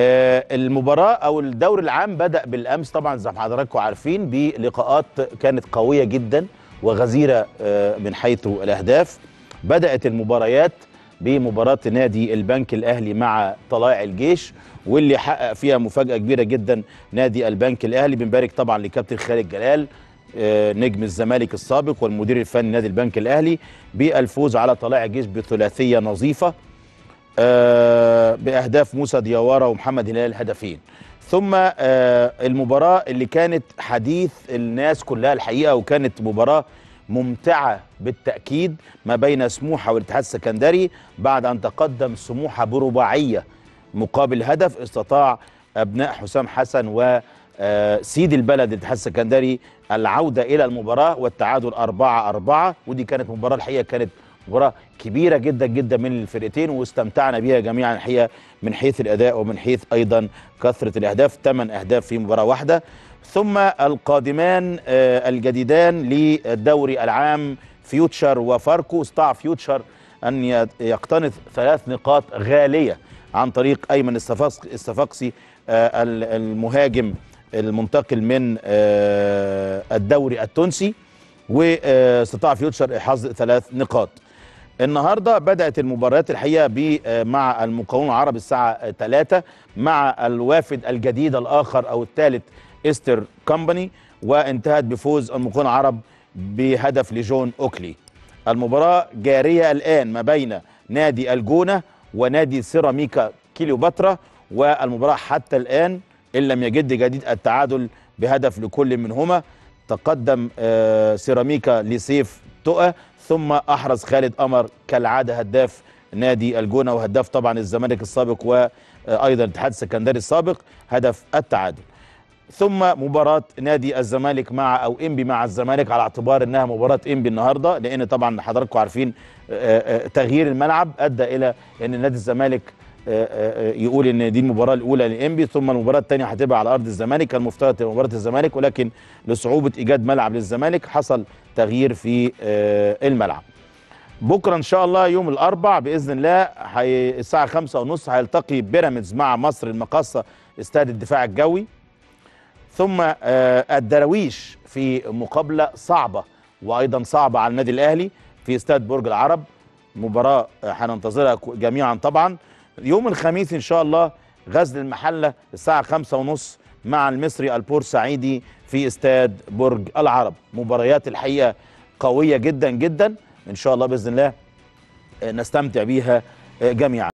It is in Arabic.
آه، المباراة أو الدور العام بدأ بالأمس طبعا زي ما حضراتكم عارفين بلقاءات كانت قوية جدا وغزيرة آه، من حيث الأهداف بدأت المباريات بمباراة نادي البنك الأهلي مع طلائع الجيش واللي حقق فيها مفاجأة كبيرة جدا نادي البنك الأهلي بنبارك طبعا لكابتن خالد جلال آه، نجم الزمالك السابق والمدير الفني نادي البنك الأهلي بالفوز على طلائع الجيش بثلاثية نظيفة آه، باهداف موسى دياوره ومحمد هلال هدفين ثم آه، المباراه اللي كانت حديث الناس كلها الحقيقه وكانت مباراه ممتعه بالتاكيد ما بين سموحه والاتحاد السكندري بعد ان تقدم سموحه برباعيه مقابل هدف استطاع ابناء حسام حسن و آه، سيد البلد الاتحاد السكندري العوده الى المباراه والتعادل 4 4 ودي كانت مباراه الحقيقه كانت مباراه كبيره جدا جدا من الفرقتين واستمتعنا بيها جميعا الحقيقه من حيث الاداء ومن حيث ايضا كثره الاهداف 8 اهداف في مباراه واحده ثم القادمان آه، الجديدان للدوري العام فيوتشر وفاركو استطاع فيوتشر ان يقتنص ثلاث نقاط غاليه عن طريق ايمن الصفاقسي آه، المهاجم المنتقل من آه، الدوري التونسي واستطاع فيوتشر حظ ثلاث نقاط النهارده بدات المباريات الحقيقه مع المقاومه العرب الساعه 3 مع الوافد الجديد الاخر او الثالث استر كومباني وانتهت بفوز المقاومه العرب بهدف لجون اوكلي المباراه جاريه الان ما بين نادي الجونه ونادي سيراميكا كيليوباترا والمباراه حتى الان ان لم يجد جديد التعادل بهدف لكل منهما تقدم آه، سيراميكا لسيف تقى ثم احرز خالد قمر كالعاده هداف نادي الجونه وهداف طبعا الزمالك السابق وايضا الاتحاد السكندري السابق هدف التعادل ثم مباراة نادي الزمالك مع او انبي مع الزمالك على اعتبار انها مباراة انبي النهارده لان طبعا حضراتكم عارفين آه، آه، تغيير الملعب ادى الى ان نادي الزمالك يقول ان دي المباراه الاولى لانبي ثم المباراه الثانيه هتبقى على ارض الزمالك كان مفترض تبقى مباراه الزمالك ولكن لصعوبه ايجاد ملعب للزمالك حصل تغيير في آه، الملعب بكره ان شاء الله يوم الاربع باذن الله حي... الساعه خمسة ونص هيلتقي بيراميدز مع مصر المقاصه استاد الدفاع الجوي ثم آه، الدراويش في مقابله صعبه وايضا صعبه على النادي الاهلي في استاد برج العرب مباراه آه، هننتظرها جميعا طبعا يوم الخميس ان شاء الله غزل المحله الساعه خمسة ونص مع المصري البورسعيدي في استاد برج العرب مباريات الحقيقه قويه جدا جدا ان شاء الله باذن الله آه، نستمتع بيها آه، جميعا